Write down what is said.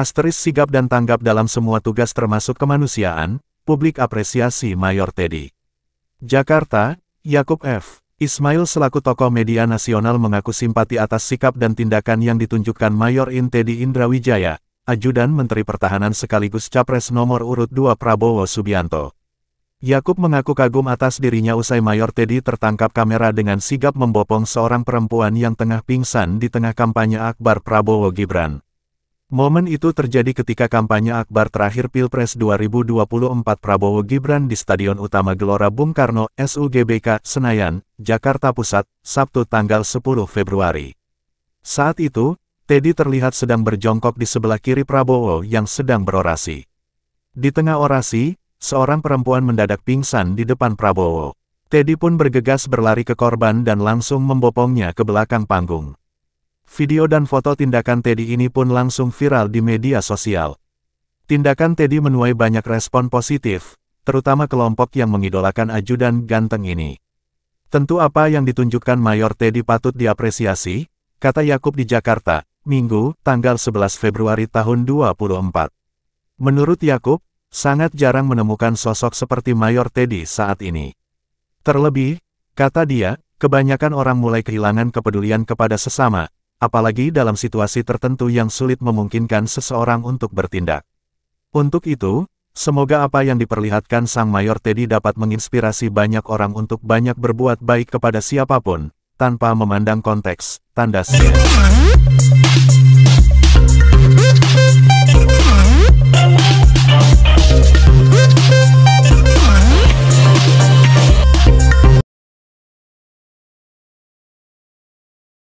Asteris sigap dan tanggap dalam semua tugas termasuk kemanusiaan, publik apresiasi Mayor Teddy. Jakarta, Yakub F. Ismail selaku tokoh media nasional mengaku simpati atas sikap dan tindakan yang ditunjukkan Mayor In Teddy Indrawijaya, Ajudan Menteri Pertahanan sekaligus Capres nomor urut 2 Prabowo Subianto. Yakub mengaku kagum atas dirinya usai Mayor Teddy tertangkap kamera dengan sigap membopong seorang perempuan yang tengah pingsan di tengah kampanye akbar Prabowo Gibran. Momen itu terjadi ketika kampanye akbar terakhir Pilpres 2024 Prabowo Gibran di Stadion Utama Gelora Bung Karno, SUGBK, Senayan, Jakarta Pusat, Sabtu tanggal 10 Februari. Saat itu, Teddy terlihat sedang berjongkok di sebelah kiri Prabowo yang sedang berorasi. Di tengah orasi, seorang perempuan mendadak pingsan di depan Prabowo. Teddy pun bergegas berlari ke korban dan langsung membopongnya ke belakang panggung. Video dan foto tindakan Teddy ini pun langsung viral di media sosial. Tindakan Teddy menuai banyak respon positif, terutama kelompok yang mengidolakan ajudan ganteng ini. Tentu apa yang ditunjukkan Mayor Teddy patut diapresiasi, kata Yakub di Jakarta, Minggu, tanggal 11 Februari tahun 24. Menurut Yakub, sangat jarang menemukan sosok seperti Mayor Teddy saat ini. Terlebih, kata dia, kebanyakan orang mulai kehilangan kepedulian kepada sesama, apalagi dalam situasi tertentu yang sulit memungkinkan seseorang untuk bertindak. Untuk itu, semoga apa yang diperlihatkan Sang Mayor Teddy dapat menginspirasi banyak orang untuk banyak berbuat baik kepada siapapun, tanpa memandang konteks, tanda siap.